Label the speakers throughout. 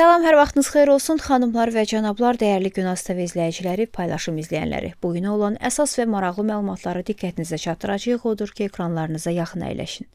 Speaker 1: Salam, hər vaxtınız xeyir olsun, xanımlar və cənablar, dəyərli Günaz TV izləyiciləri, paylaşım izləyənləri. Bu günə olan əsas və maraqlı məlumatları diqqətinizə çatdıracağıq, odur ki, ekranlarınıza yaxın əyləşin.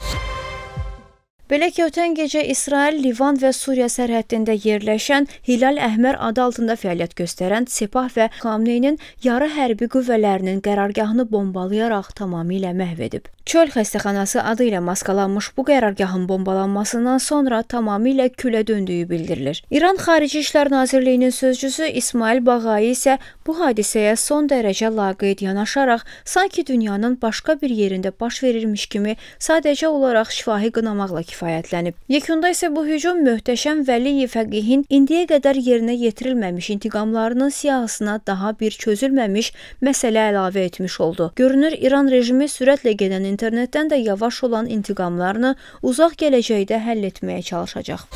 Speaker 1: Belə ki, ötən gecə İsrail Livan və Suriya sərhəddində yerləşən Hilal Əhmər adı altında fəaliyyət göstərən Sepah və Xamneynin yarı hərbi qüvvələrinin qərargahını bombalayaraq tamamilə məhv edib. Çöl xəstəxanası adı ilə maskalanmış bu qərargahın bombalanmasından sonra tamamilə külə döndüyü bildirilir. İran Xarici İşlər Nazirliyinin sözcüsü İsmail Bağayi isə bu hadisəyə son dərəcə laqeyd yanaşaraq, sanki dünyanın başqa bir yerində baş verirmiş kimi sadəcə olaraq şifahi qınamaqla kifayətlənib. Yekunda isə bu hücum möhtəşəm Vəliyev Fəqihin indiyə qədər yerinə yetirilməmiş intiqamlarının siyahısına daha bir çözülməmiş məsələ əlavə etmiş oldu. Görünür İran rejimi sürətlə gedən internetdən də yavaş olan intiqamlarını uzaq gələcəkdə həll etməyə çalışacaq.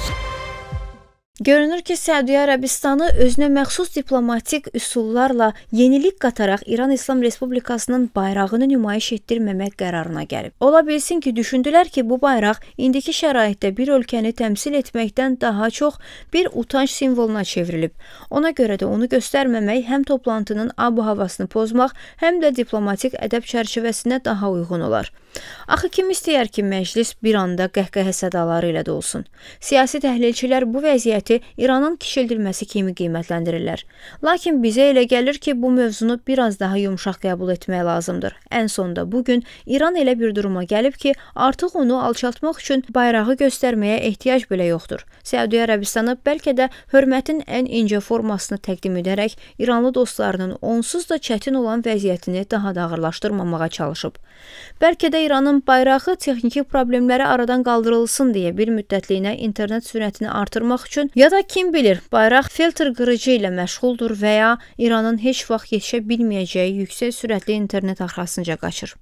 Speaker 1: Görünür ki, Səudiyyə Ərəbistanı özünə məxsus diplomatik üsullarla yenilik qataraq İran İslam Respublikasının bayrağını nümayiş etdirməmək qərarına gəlib. Ola bilsin ki, düşündülər ki, bu bayraq indiki şəraitdə bir ölkəni təmsil etməkdən daha çox bir utanc simvoluna çevrilib. Ona görə də onu göstərməmək həm toplantının ab-havasını pozmaq, həm də diplomatik ədəb çərçivəsinə daha uyğun olar. Axı kim istəyər ki, məclis bir anda qəhqəhə sədaları ilə dolsun? Siyasi təhlilçilər bu vəziyyəti vəziyyəti İranın kişildilməsi kimi qiymətləndirirlər. Lakin bizə elə gəlir ki, bu mövzunu bir az daha yumşaq qəbul etmək lazımdır. Ən sonda bu gün İran elə bir duruma gəlib ki, artıq onu alçaltmaq üçün bayrağı göstərməyə ehtiyac belə yoxdur. Səudiyyə Ərəbistanı bəlkə də hörmətin ən incə formasını təqdim edərək İranlı dostlarının onsuz da çətin olan vəziyyətini daha da ağırlaşdırmamağa çalışıb. Bəlkə də İranın bayrağı texniki problemləri aradan qaldırılsın deyə bir müddətliyinə internet sürətini artırmaq üçün Ya da kim bilir, bayraq filtr qırıcı ilə məşğuldur və ya İranın heç vaxt yetişə bilməyəcəyi yüksək sürətli internet arxasınca qaçır.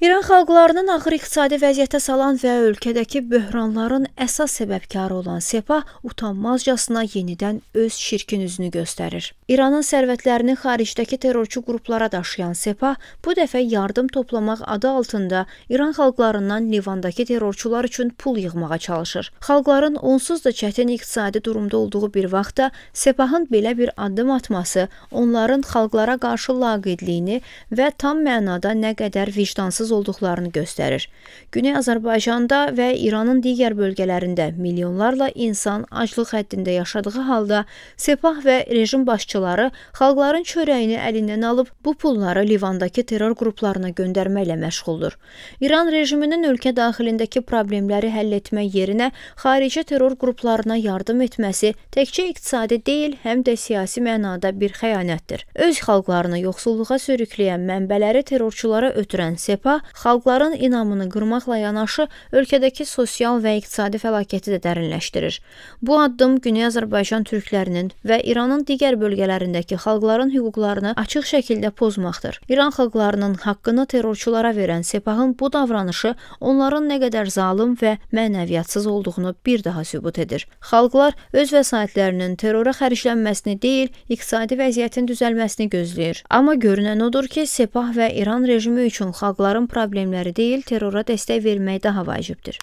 Speaker 1: İran xalqlarının ağır iqtisadi vəziyyətə salan və ölkədəki böhranların əsas səbəbkarı olan Sepah utanmazcasına yenidən öz şirkin üzünü göstərir. İranın sərvətlərini xaricdəki terrorçu qruplara daşıyan Sepah bu dəfə yardım toplamaq adı altında İran xalqlarından Livandakı terrorçular üçün pul yığmağa çalışır. Xalqların onsuz da çətin iqtisadi durumda olduğu bir vaxtda Sepahın belə bir addım atması onların xalqlara qarşı laqeydliyini və tam mənada nə qədər vicdansız amansız olduqlarını göstərir. Güney Azərbaycanda və İranın digər bölgələrində milyonlarla insan aclıq həddində yaşadığı halda Sepah və rejim başçıları xalqların çörəyini əlindən alıb bu pulları Livandakı terror qruplarına göndərməklə məşğuldur. İran rejiminin ölkə daxilindəki problemləri həll etmək yerinə xarici terror qruplarına yardım etməsi təkcə iqtisadi deyil, həm də siyasi mənada bir xəyanətdir. Öz xalqlarını yoxsulluğa sürükləyən mənbələri terrorçulara ötürən SEPA Bununla xalqların inamını qırmaqla yanaşı ölkədəki sosial və iqtisadi fəlakəti də dərinləşdirir. Bu addım Güney Azərbaycan türklərinin və İranın digər bölgələrindəki xalqların hüquqlarını açıq şəkildə pozmaqdır. İran xalqlarının haqqını terrorçulara verən Sepahın bu davranışı onların nə qədər zalım və mənəviyyatsız olduğunu bir daha sübut edir. Xalqlar öz vəsaitlərinin terrora xərclənməsini deyil, iqtisadi vəziyyətin düzəlməsini gözləyir. Amma görünən odur ki, Sepah və İran rejimi üçün xalqların problemləri deyil, terrora dəstək vermək daha vacibdir.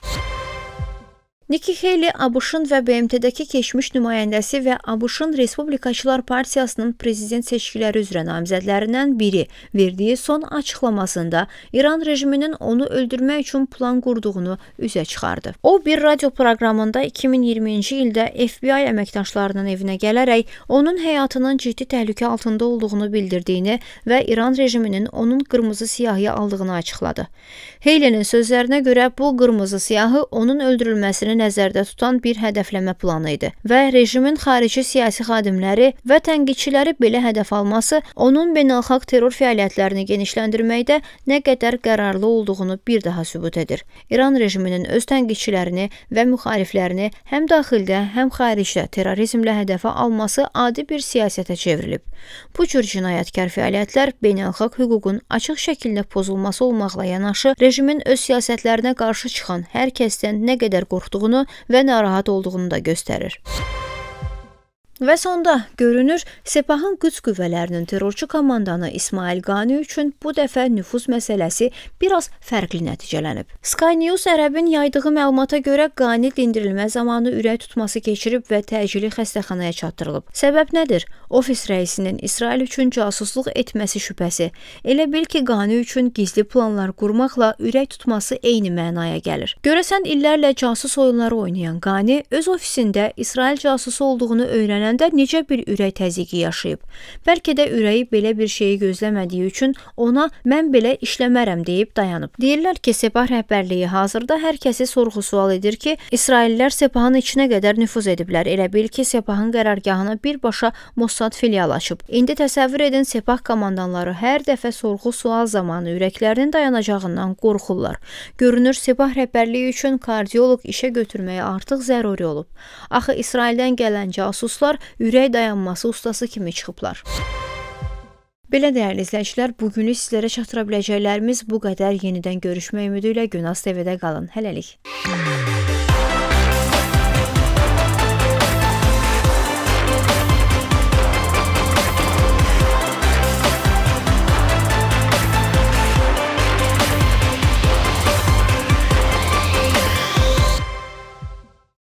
Speaker 1: Nikki Haley ABŞ-ın və BMT-dəki keçmiş nümayəndəsi və ABŞ-ın Respublikaçılar Partiyasının prezident seçkiləri üzrə namizədlərindən biri verdiyi son açıqlamasında İran rejiminin onu öldürmək üçün plan qurduğunu üzə çıxardı. O bir radio proqramında 2020-ci ildə FBI əməkdaşlarının evinə gələrək onun həyatının ciddi təhlükə altında olduğunu bildirdiyini və İran rejiminin onun qırmızı siyahıya aldığını açıqladı. Haley-nin sözlərinə görə bu qırmızı siyahı onun öldürülməsinin nəzərdə tutan bir hədəfləmə planı idi və rejimin xarici siyasi xadimləri və tənqidçiləri belə hədəf alması onun beynəlxalq terror fəaliyyətlərini genişləndirməkdə nə qədər qərarlı olduğunu bir daha sübut edir. İran rejiminin öz tənqidçilərini və müxaliflərini həm daxildə, həm xaricdə terrorizmlə hədəfə alması adi bir siyasətə çevrilib. Bu cür cinayətkar fəaliyyətlər beynəlxalq hüququn açıq şəkildə pozulması olmaqla yanaşı rejimin öz siyasətlərinə qarşı çıxan hər kəsdən nə qədər qorxduğunu yorulduğunu və narahat olduğunu da göstərir. Və sonda görünür, Sepahın qüds qüvvələrinin terrorçu komandanı İsmail Qani üçün bu dəfə nüfuz məsələsi biraz fərqli nəticələnib. Sky News ərəbin yaydığı məlumata görə Qani dindirilmə zamanı ürək tutması keçirib və təcili xəstəxanaya çatdırılıb. Səbəb nədir? Ofis rəisinin İsrail üçün casusluq etməsi şübhəsi. Elə bil ki, Qani üçün gizli planlar qurmaqla ürək tutması eyni mənaya gəlir. Görəsən illərlə casus oyunları oynayan Qani öz ofisində İsrail casusu olduğunu öyrənib evlənəndə necə bir ürək təzyiqi yaşayıb. Bəlkə də ürəyi belə bir şeyi gözləmədiyi üçün ona mən belə işləmərəm deyib dayanıb. Deyirlər ki, Sepah rəhbərliyi hazırda hər kəsi sorğu-sual edir ki, İsraillilər Sepahın içinə qədər nüfuz ediblər. Elə bil ki, Sepahın qərargahına birbaşa Mossad filial açıb. İndi təsəvvür edin, Sepah komandanları hər dəfə sorğu-sual zamanı ürəklərinin dayanacağından qorxurlar. Görünür, Sepah rəhbərliyi üçün kardioloq işə götürməyə artıq zəruri olub. Axı İsraildən gələn casuslar onlar ürək dayanması ustası kimi çıxıblar. Belə dəyərli izləyicilər, bu günlük sizlərə çatdıra biləcəklərimiz bu qədər. Yenidən görüşmək ümidi ilə Günas TV-də qalın. Hələlik.